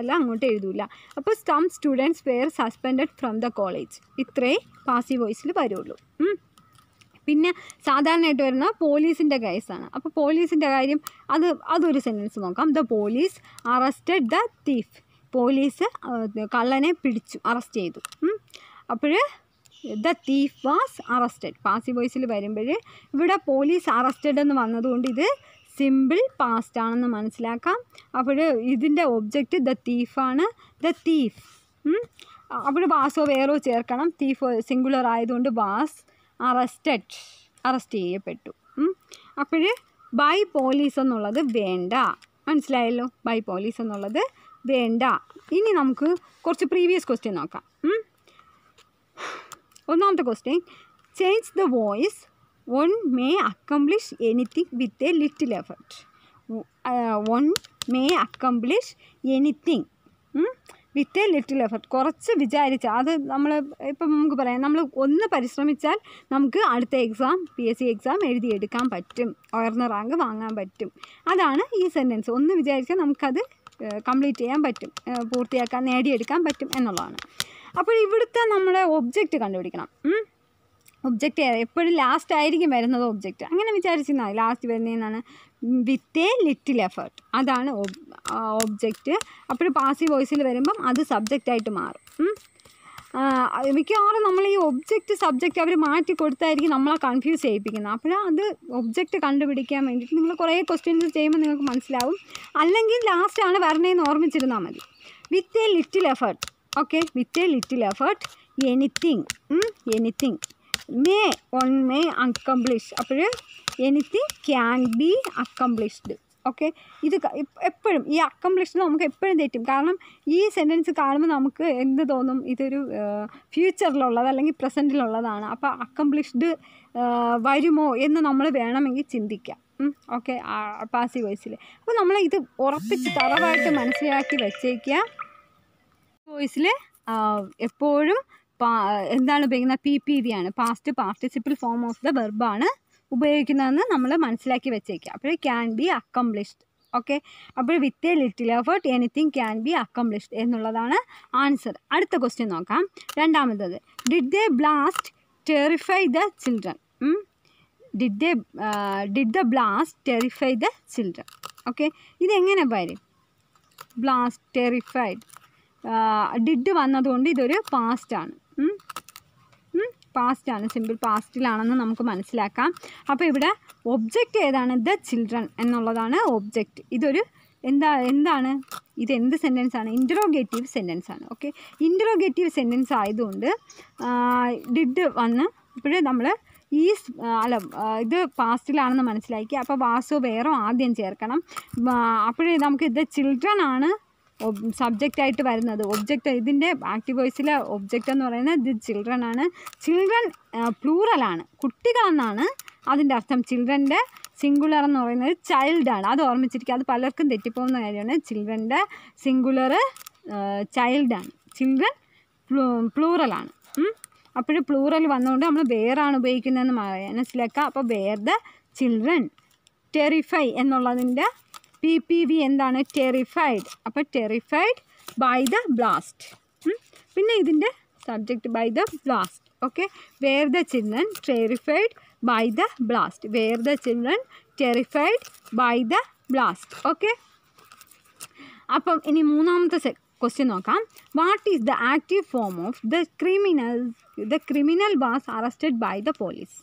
അല്ല അങ്ങോട്ട് എഴുതൂല അപ്പോൾ സ്റ്റം students were suspended from the college ഇത്രേ പാസീവ് വോയിസിൽ വരുള്ളൂ പിന്നെ സാധാരണയായിട്ട് വരുന്ന പോലീസിൻ്റെ കേസാണ് അപ്പോൾ പോലീസിൻ്റെ കാര്യം അത് അതൊരു സെൻറ്റൻസ് നോക്കാം the police arrested the thief police കള്ളനെ പിടിച്ചു അറസ്റ്റ് ചെയ്തു അപ്പോൾ the thief was arrested passive വോയിസിൽ വരുമ്പോൾ ഇവിടെ പോലീസ് അറസ്റ്റഡ് എന്ന് വന്നതുകൊണ്ട് ഇത് സിമ്പിൾ പാസ്റ്റ് ആണെന്ന് മനസ്സിലാക്കാം അപ്പോൾ ഇതിൻ്റെ ഒബ്ജക്റ്റ് ദ തീഫാണ് ദ തീഫ് അപ്പോൾ വാസോ വേറോ ചേർക്കണം തീഫ് സിംഗുലർ ആയതുകൊണ്ട് വാസ് അറസ്റ്റഡ് അറസ്റ്റ് ചെയ്യപ്പെട്ടു അപ്പോൾ ബൈ പോലീസ് എന്നുള്ളത് വേണ്ട മനസ്സിലായല്ലോ ബൈ പോലീസ് എന്നുള്ളത് വേണ്ട ഇനി നമുക്ക് കുറച്ച് പ്രീവിയസ് ക്വസ്റ്റ്യൻ നോക്കാം ഒന്നാമത്തെ question change the voice one may accomplish anything with a little effort. Uh, one may accomplish anything hmm? With a little effort കുറച്ച് വിചാരിച്ചാൽ അത് നമ്മൾ ഇപ്പം നമുക്ക് പറയാം നമ്മൾ ഒന്ന് പരിശ്രമിച്ചാൽ നമുക്ക് അടുത്ത exam P S C exam എഴുതിയെടുക്കാൻ പറ്റും ഉയർന്ന റാങ്ക് വാങ്ങാൻ പറ്റും അതാണ് ഈ സെൻറ്റൻസ് ഒന്ന് വിചാരിച്ചാൽ നമുക്കത് കംപ്ലീറ്റ് ചെയ്യാൻ പറ്റും പൂർത്തിയാക്കാൻ നേടിയെടുക്കാൻ പറ്റും എന്നുള്ളതാണ് അപ്പോൾ ഇവിടുത്തെ നമ്മുടെ ഒബ്ജക്റ്റ് കണ്ടുപിടിക്കണം ഒബ്ജക്റ്റ് എപ്പോഴും ലാസ്റ്റ് ആയിരിക്കും വരുന്നത് ഒബ്ജക്റ്റ് അങ്ങനെ വിചാരിച്ചിരുന്നാൽ ലാസ്റ്റ് വരുന്നതെന്നാണ് വിത്ത് എ ലിറ്റിൽ എഫേർട്ട് അതാണ് ഒബ്ജക്റ്റ് അപ്പോൾ പാസീവ് വോയിസിൽ വരുമ്പം അത് സബ്ജക്റ്റായിട്ട് മാറും മിക്കവാറും നമ്മൾ ഈ ഒബ്ജക്റ്റ് സബ്ജക്റ്റ് അവർ മാറ്റി കൊടുത്തായിരിക്കും നമ്മളെ കൺഫ്യൂസ് ചെയ്യിപ്പിക്കുന്നത് അപ്പോൾ അത് ഒബ്ജക്റ്റ് കണ്ടുപിടിക്കാൻ വേണ്ടിയിട്ട് നിങ്ങൾ കുറേ ക്വസ്റ്റ്യൻസ് ചെയ്യുമ്പോൾ നിങ്ങൾക്ക് മനസ്സിലാവും അല്ലെങ്കിൽ ലാസ്റ്റാണ് വരണേന്ന് ഓർമ്മിച്ചിരുന്നാൽ മതി with a little effort okay with a little effort anything anything may one may accomplish അപ്പോൾ anything can be accomplished okay ഇത് എപ്പോഴും ഈ അക്കംപ്ലിഷ്ഡ് നമുക്ക് എപ്പോഴും തെറ്റും കാരണം ഈ സെൻറ്റൻസ് കാണുമ്പോൾ നമുക്ക് എന്ത് തോന്നും ഇതൊരു ഫ്യൂച്ചറിലുള്ളത് അല്ലെങ്കിൽ പ്രസൻറ്റിലുള്ളതാണ് അപ്പോൾ അക്കംപ്ലിഷ്ഡ് വരുമോ എന്ന് നമ്മൾ വേണമെങ്കിൽ ചിന്തിക്കാം ഓക്കെ പാസി വോയിസിൽ അപ്പോൾ നമ്മൾ ഇത് ഉറപ്പിച്ച് തറവായിട്ട് മനസ്സിലാക്കി വെച്ചേക്കുക വോയിസിൽ എപ്പോഴും എന്താണ് ഉപയോഗിക്കുന്നത് പി പി ആണ് past participle form of the വെർബാണ് ഉപയോഗിക്കുന്നതെന്ന് നമ്മൾ മനസ്സിലാക്കി വെച്ചേക്കുക അപ്പോൾ ക്യാൻ ബി അക്കംപ്ലിഷ്ഡ് ഓക്കെ അപ്പോൾ with a little effort anything can be accomplished എന്നുള്ളതാണ് ആൻസർ അടുത്ത ക്വസ്റ്റ്യൻ നോക്കാം രണ്ടാമത്തത് did they blast terrify the children did they did the blast terrify the children okay ഇതെങ്ങനെ വരും ബ്ലാസ്റ്റ് ടെറിഫൈഡ് ഡിഡ് വന്നതുകൊണ്ട് ഇതൊരു പാസ്റ്റാണ് പാസ്റ്റാണ് സിമ്പിൾ പാസ്റ്റിലാണെന്ന് നമുക്ക് മനസ്സിലാക്കാം അപ്പോൾ ഇവിടെ ഒബ്ജക്റ്റ് ഏതാണ് ദ ചിൽഡ്രൻ എന്നുള്ളതാണ് ഒബ്ജക്റ്റ് ഇതൊരു എന്താ എന്താണ് ഇത് എന്ത് സെൻറ്റൻസാണ് ആണ് ഇൻറ്ററോഗേറ്റീവ് സെൻറ്റൻസാണ് ആണ് ഓക്കെ ഇൻറ്ററോഗേറ്റീവ് സെൻറ്റൻസ് ആയതുകൊണ്ട് ഡിഡ് വന്ന് ഇപ്പോഴേ നമ്മൾ ഈ അല്ല ഇത് പാസ്റ്റിലാണെന്ന് മനസ്സിലാക്കി അപ്പോൾ വാസു വേറോ ആദ്യം ചേർക്കണം അപ്പോഴേ നമുക്ക് ഇത് ചിൽഡ്രൻ ആണ് ആയിട്ട് വരുന്നത് ഒബ്ജക്റ്റ് ഇതിൻ്റെ ആക്റ്റീവ് വോയിസിലെ ഒബ്ജക്റ്റ് എന്ന് പറയുന്നത് ദി ചിൽഡ്രൻ ആണ് ചിൽഡ്രൻ പ്ലൂറലാണ് കുട്ടികളെന്നാണ് അതിൻ്റെ അർത്ഥം ചിൽഡ്രൻ്റെ സിംഗുലർ എന്ന് പറയുന്നത് ചൈൽഡാണ് അത് ഓർമ്മിച്ചിരിക്കുക അത് പലർക്കും തെറ്റിപ്പോകുന്ന കാര്യമാണ് ചിൽഡ്രൻ്റെ സിംഗുലർ ചൈൽഡാണ് ചിൽഡ്രൻ പ്ലൂറലാണ് അപ്പോൾ പ്ലൂറൽ വന്നുകൊണ്ട് നമ്മൾ വേറാണ് ഉപയോഗിക്കുന്നതെന്ന് മനസ്സിലാക്കുക അപ്പോൾ വേർ ദ ചിൽഡ്രൻ ടെറിഫൈ എന്നുള്ളതിൻ്റെ പി പി വി എന്താണ് ടെറിഫൈഡ് അപ്പോൾ ടെറിഫൈഡ് ബൈ ദ ബ്ലാസ്റ്റ് പിന്നെ ഇതിൻ്റെ subject by the blast okay were the children terrified by the blast were the children terrified by the blast okay അപ്പം ഇനി മൂന്നാമത്തെ സെ question നോക്കാം what is the active form of the criminal the criminal was arrested by the police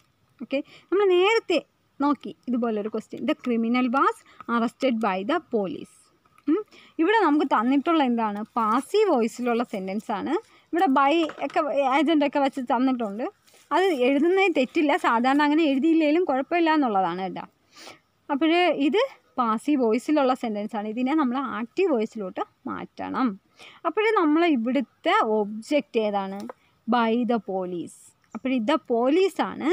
okay നമ്മൾ നേരത്തെ നോക്കി ഇതുപോലൊരു question the criminal was arrested by the police ഇവിടെ നമുക്ക് തന്നിട്ടുള്ള എന്താണ് പാസീവ് വോയിസിലുള്ള സെൻറ്റൻസാണ് ഇവിടെ ബൈ ഒക്കെ ഏജൻ്റൊക്കെ വെച്ച് തന്നിട്ടുണ്ട് അത് എഴുതുന്നതിന് തെറ്റില്ല സാധാരണ അങ്ങനെ എഴുതിയില്ലെങ്കിലും കുഴപ്പമില്ല എന്നുള്ളതാണ് കേട്ടോ അപ്പോൾ ഇത് പാസീവ് വോയിസിലുള്ള സെൻറ്റൻസാണ് ഇതിനെ നമ്മൾ ആക്റ്റീവ് വോയിസിലോട്ട് മാറ്റണം അപ്പോൾ നമ്മൾ ഇവിടുത്തെ ഒബ്ജക്റ്റ് ഏതാണ് ബൈ ദ പോലീസ് അപ്പോൾ ഇത് പോലീസാണ്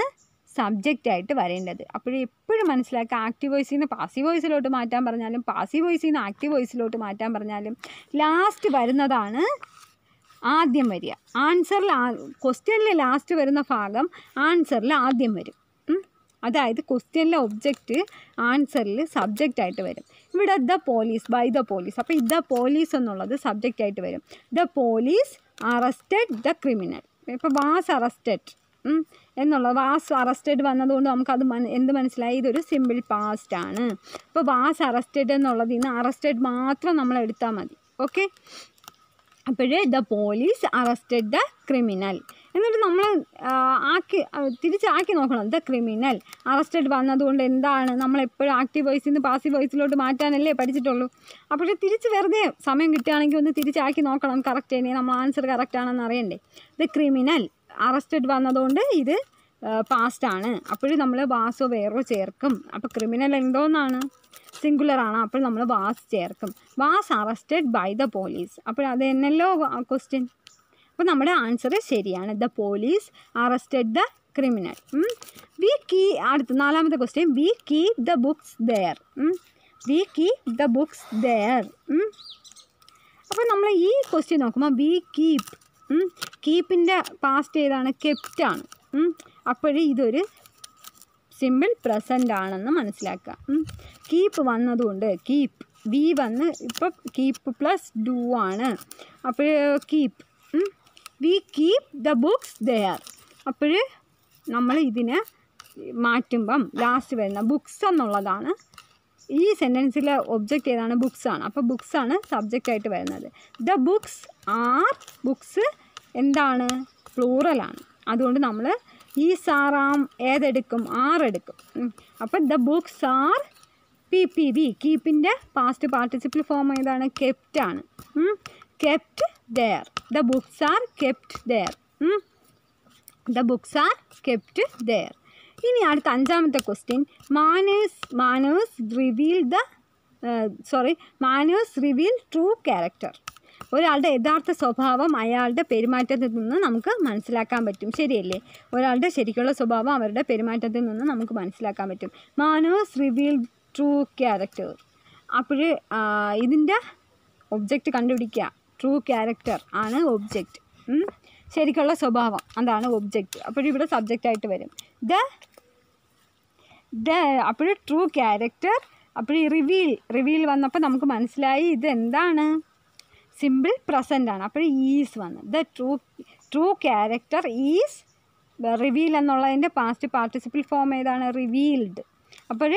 സബ്ജക്റ്റായിട്ട് വരേണ്ടത് അപ്പോൾ എപ്പോഴും മനസ്സിലാക്കുക ആക്റ്റീവ് വോയിസിൽ നിന്ന് പാസീവ് വോയിസിലോട്ട് മാറ്റാൻ പറഞ്ഞാലും പാസീവ് വോയിസിൽ നിന്ന് ആക്റ്റീവ് വോയിസിലോട്ട് മാറ്റാൻ പറഞ്ഞാലും ലാസ്റ്റ് വരുന്നതാണ് ആദ്യം വരിക ആൻസറിൽ ക്വസ്റ്റ്യനിൽ ലാസ്റ്റ് വരുന്ന ഭാഗം ആൻസറിൽ ആദ്യം വരും അതായത് ക്വസ്റ്റ്യനിലെ ഒബ്ജക്റ്റ് ആൻസറിൽ സബ്ജക്റ്റായിട്ട് വരും ഇവിടെ the police by the police അപ്പോൾ ദ പോലീസ് എന്നുള്ളത് സബ്ജക്റ്റായിട്ട് വരും the police arrested the criminal ഇപ്പോൾ വാസ് അറസ്റ്റഡ് എന്നുള്ളത് വാസ് അറസ്റ്റഡ് വന്നതുകൊണ്ട് നമുക്കത് മന എന്ത് മനസ്സിലായി ഇതൊരു സിമ്പിൾ പാസ്റ്റ് ആണ് അപ്പോൾ വാസ് അറസ്റ്റഡ് എന്നുള്ളത് ഇന്ന് അറസ്റ്റഡ് മാത്രം നമ്മൾ എടുത്താൽ മതി ഓക്കെ അപ്പോഴേ the police arrested the criminal എന്നിട്ട് നമ്മൾ ആക്കി തിരിച്ചാക്കി നോക്കണം ദ ക്രിമിനൽ അറസ്റ്റഡ് വന്നതുകൊണ്ട് എന്താണ് നമ്മൾ എപ്പോഴും ആക്റ്റീവ് വോയിസിൽ നിന്ന് പാസീവ് വോയിസിലോട്ട് മാറ്റാനല്ലേ പഠിച്ചിട്ടുള്ളൂ അപ്പോഴേ തിരിച്ച് വെറുതെ സമയം കിട്ടുകയാണെങ്കിൽ ഒന്ന് തിരിച്ചാക്കി നോക്കണം കറക്റ്റ് തന്നെ നമ്മൾ ആൻസർ കറക്റ്റ് ആണെന്ന് അറിയണ്ടേ ദ ക്രിമിനൽ അറസ്റ്റഡ് വന്നതുകൊണ്ട് ഇത് പാസ്റ്റാണ് അപ്പോൾ നമ്മൾ വാസോ വേറോ ചേർക്കും അപ്പോൾ ക്രിമിനൽ എന്തോന്നാണ് സിംഗുലറാണ് അപ്പോൾ നമ്മൾ വാസ് ചേർക്കും was arrested by the police അപ്പോൾ അത് എന്നല്ലോ ക്വസ്റ്റ്യൻ അപ്പോൾ നമ്മുടെ ആൻസർ ശരിയാണ് the police arrested the criminal we കീ അടുത്ത നാലാമത്തെ question we keep the books there we keep the books there അപ്പോൾ നമ്മൾ ഈ ക്വസ്റ്റ്യൻ നോക്കുമ്പോൾ വി കീപ് കീപ്പിൻ്റെ പാസ്റ്റ് ഏതാണ് കെപ്റ്റാണ് അപ്പോഴേ ഇതൊരു സിമ്പിൾ പ്രസൻ്റ് ആണെന്ന് മനസ്സിലാക്കുക കീപ്പ് വന്നതുകൊണ്ട് കീപ്പ് വി വന്ന് ഇപ്പം കീപ്പ് പ്ലസ് ഡു ആണ് അപ്പോൾ keep we keep the books there അപ്പോൾ നമ്മൾ ഇതിനെ മാറ്റുമ്പം ലാസ്റ്റ് വരുന്ന ബുക്സ് എന്നുള്ളതാണ് ഈ സെൻറ്റൻസിലെ ഒബ്ജക്റ്റ് ഏതാണ് ബുക്സ് ആണ് അപ്പോൾ ബുക്സ് ആണ് സബ്ജക്റ്റ് ആയിട്ട് വരുന്നത് ദ ബുക്സ് ആർ ബുക്സ് എന്താണ് പ്ലൂറലാണ് അതുകൊണ്ട് നമ്മൾ ഈ സാറാം ഏതെടുക്കും ആറെടുക്കും അപ്പോൾ the books are P P V കീപ്പിൻ്റെ പാസ്റ്റ് പാർട്ടിസിപ്പിൾ ഫോം ഏതാണ് കെപ്റ്റ് ആണ് kept there the books are kept there the books are kept there ഇനി അടുത്ത അഞ്ചാമത്തെ question manners manners reveal the sorry manners reveal true character ഒരാളുടെ യഥാർത്ഥ സ്വഭാവം അയാളുടെ പെരുമാറ്റത്തിൽ നിന്ന് നമുക്ക് മനസ്സിലാക്കാൻ പറ്റും ശരിയല്ലേ ഒരാളുടെ ശരിക്കുള്ള സ്വഭാവം അവരുടെ പെരുമാറ്റത്തിൽ നിന്ന് നമുക്ക് മനസ്സിലാക്കാൻ പറ്റും മാനേഴ്സ് റിവീൽ ട്രൂ ക്യാരക്ടർ അപ്പോൾ ഇതിൻ്റെ ഒബ്ജക്റ്റ് കണ്ടുപിടിക്കുക ട്രൂ ക്യാരക്ടർ ആണ് ഒബ്ജക്റ്റ് ശരിക്കുള്ള സ്വഭാവം അതാണ് ഒബ്ജക്റ്റ് അപ്പോൾ ഇവിടെ സബ്ജക്റ്റായിട്ട് വരും ദ ഇത് അപ്പോഴും ട്രൂ ക്യാരക്ടർ അപ്പോൾ റിവീൽ റിവീൽ വന്നപ്പോൾ നമുക്ക് മനസ്സിലായി ഇത് എന്താണ് സിമ്പിൾ പ്രസൻ്റ് ആണ് അപ്പോൾ ഈസ് വന്ന് the true true character is reveal എന്നുള്ളതിൻ്റെ പാസ്റ്റ് പാർട്ടിസിപ്പിൾ ഫോം ഏതാണ് റിവീൽഡ് അപ്പോൾ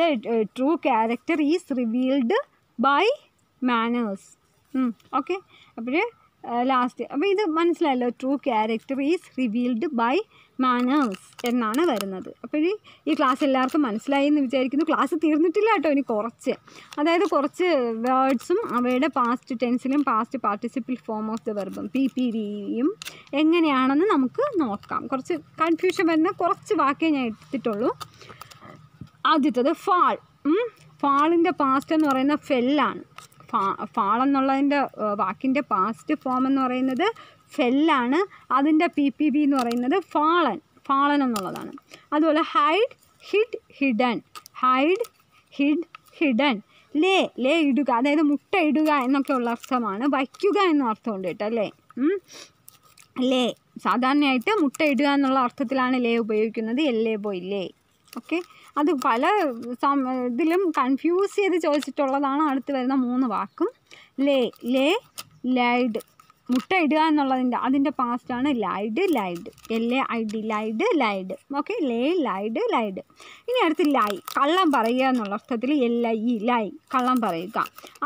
the true character is revealed by manners okay അപ്പോൾ ലാസ്റ്റ് അപ്പോൾ ഇത് മനസ്സിലായല്ലോ true character is revealed by manners എന്നാണ് വരുന്നത് അപ്പോൾ ഈ ഈ ക്ലാസ് എല്ലാവർക്കും മനസ്സിലായി എന്ന് വിചാരിക്കുന്നു ക്ലാസ് തീർന്നിട്ടില്ല കേട്ടോ ഇനി കുറച്ച് അതായത് കുറച്ച് വേർഡ്സും അവയുടെ പാസ്റ്റ് ടെൻസിലും past participle form of the വെർബും പി പി ഡിയും എങ്ങനെയാണെന്ന് നമുക്ക് നോക്കാം കുറച്ച് കൺഫ്യൂഷൻ വരുന്ന കുറച്ച് വാക്കേ ഞാൻ എടുത്തിട്ടുള്ളൂ ആദ്യത്തത് ഫാൾ ഫാളിൻ്റെ പാസ്റ്റ് എന്ന് പറയുന്ന ഫെല്ലാണ് ഫാ ഫാൾ എന്നുള്ളതിൻ്റെ വാക്കിൻ്റെ പാസ്റ്റ് ഫോം എന്ന് പറയുന്നത് ഫെല്ലാണ് അതിൻ്റെ പി പി ബി എന്ന് പറയുന്നത് ഫാളൻ ഫാളൻ എന്നുള്ളതാണ് അതുപോലെ hide hid hidden hide hid hidden lay lay ഇടുക അതായത് മുട്ട ഇടുക എന്നൊക്കെ ഉള്ള അർത്ഥമാണ് വയ്ക്കുക എന്ന അർത്ഥമുണ്ട് കേട്ടോ അല്ലേ ലേ സാധാരണയായിട്ട് മുട്ട ഇടുക എന്നുള്ള അർത്ഥത്തിലാണ് ലേ ഉപയോഗിക്കുന്നത് എല്ലേ പോയി ലേ ഓക്കെ അത് പല ഇതിലും കൺഫ്യൂസ് ചെയ്ത് ചോദിച്ചിട്ടുള്ളതാണ് അടുത്ത് വരുന്ന മൂന്ന് വാക്കും ലേ ലേ ലൈഡ് മുട്ട ഇടുക എന്നുള്ളതിൻ്റെ അതിൻ്റെ പാസ്റ്റാണ് laid laid L A I D laid laid okay lay laid laid ഇനി അടുത്ത് ലൈ കള്ളം പറയുക എന്നുള്ള അർത്ഥത്തിൽ എൽ ഐ ഇ ലൈ കള്ളം പറയുക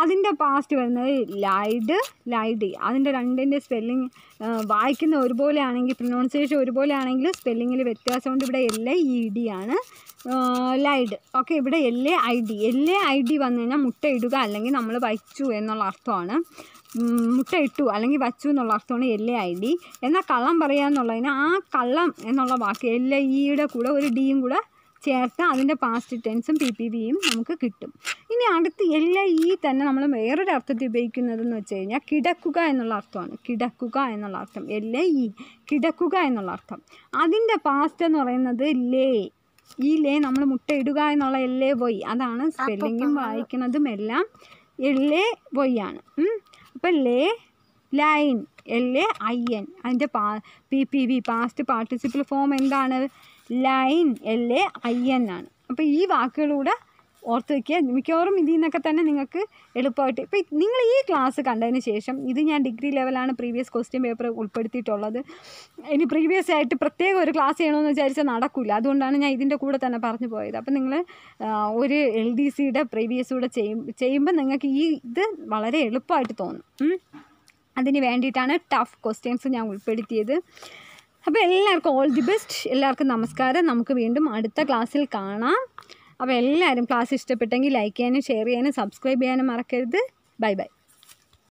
അതിൻ്റെ പാസ്റ്റ് വരുന്നത് ലൈഡ് ലൈഡ് അതിൻ്റെ രണ്ടിൻ്റെ സ്പെല്ലിങ് വായിക്കുന്ന ഒരുപോലെ ആണെങ്കിൽ പ്രൊനൗൺസിയേഷൻ ഒരുപോലെ ആണെങ്കിൽ സ്പെല്ലിങ്ങിൽ വ്യത്യാസമുണ്ട് ഇവിടെ എൽ ഐ ഇ ഡി ആണ് ലൈഡ് ഓക്കെ ഇവിടെ L A I D L A I D വന്നു കഴിഞ്ഞാൽ മുട്ട ഇടുക അല്ലെങ്കിൽ നമ്മൾ വയ്ച്ചു എന്നുള്ള അർത്ഥമാണ് മുട്ടയിട്ടു അല്ലെങ്കിൽ വച്ചു എന്നുള്ള അർത്ഥമാണ് എൽ എ ഐ ഡി എന്നാൽ കള്ളം പറയുക എന്നുള്ളതിന് ആ കള്ളം എന്നുള്ള വാക്ക് എൽ ഐ ഇയുടെ കൂടെ ഒരു ഡിയും കൂടെ ചേർത്ത് അതിൻ്റെ പാസ്റ്റ് ടെൻസും പി പി ബിയും നമുക്ക് കിട്ടും ഇനി അടുത്ത് എൽ ഐ ഇ തന്നെ നമ്മൾ വേറൊരു അർത്ഥത്തിൽ ഉപയോഗിക്കുന്നതെന്ന് വെച്ച് കഴിഞ്ഞാൽ കിടക്കുക എന്നുള്ള അർത്ഥമാണ് കിടക്കുക എന്നുള്ള അർത്ഥം എൽ ഐ ഇ കിടക്കുക എന്നുള്ള അർത്ഥം അതിൻ്റെ പാസ്റ്റ് എന്ന് പറയുന്നത് ലേ ഈ ലേ നമ്മൾ മുട്ടയിടുക എന്നുള്ള എല്ലേ എ വൈ അതാണ് സ്പെല്ലിങ്ങും വായിക്കുന്നതും എല്ലാം എല്ലേ എ വൈ ആണ് അപ്പം lay lain L A I N അതിൻ്റെ പാ P P V past participle form എന്താണ് lain L A I N ആണ് അപ്പോൾ ഈ വാക്കുകളൂടെ ഓർത്ത് വയ്ക്കുക മിക്കവാറും ഇതിൽ നിന്നൊക്കെ തന്നെ നിങ്ങൾക്ക് എളുപ്പമായിട്ട് ഇപ്പം നിങ്ങൾ ഈ ക്ലാസ് കണ്ടതിന് ശേഷം ഇത് ഞാൻ ഡിഗ്രി ലെവലാണ് പ്രീവിയസ് ക്വസ്റ്റ്യൻ പേപ്പർ ഉൾപ്പെടുത്തിയിട്ടുള്ളത് ഇനി പ്രീവിയസ് ആയിട്ട് പ്രത്യേക ഒരു ക്ലാസ് ചെയ്യണമെന്ന് വിചാരിച്ചാൽ നടക്കില്ല അതുകൊണ്ടാണ് ഞാൻ ഇതിൻ്റെ കൂടെ തന്നെ പറഞ്ഞു പോയത് അപ്പോൾ നിങ്ങൾ ഒരു എൽ ഡി സിയുടെ പ്രീവിയസ് കൂടെ ചെയ്യും ചെയ്യുമ്പോൾ നിങ്ങൾക്ക് ഈ ഇത് വളരെ എളുപ്പമായിട്ട് തോന്നും അതിന് വേണ്ടിയിട്ടാണ് ടഫ് ക്വസ്റ്റ്യൻസ് ഞാൻ ഉൾപ്പെടുത്തിയത് അപ്പോൾ എല്ലാവർക്കും ഓൾ ദി ബെസ്റ്റ് എല്ലാവർക്കും നമസ്കാരം നമുക്ക് വീണ്ടും അടുത്ത ക്ലാസ്സിൽ കാണാം അപ്പോൾ എല്ലാവരും ക്ലാസ് ഇഷ്ടപ്പെട്ടെങ്കിൽ ലൈക്ക് ചെയ്യാനും ഷെയർ ചെയ്യാനും സബ്സ്ക്രൈബ് ചെയ്യാനും മറക്കരുത് ബൈ ബൈ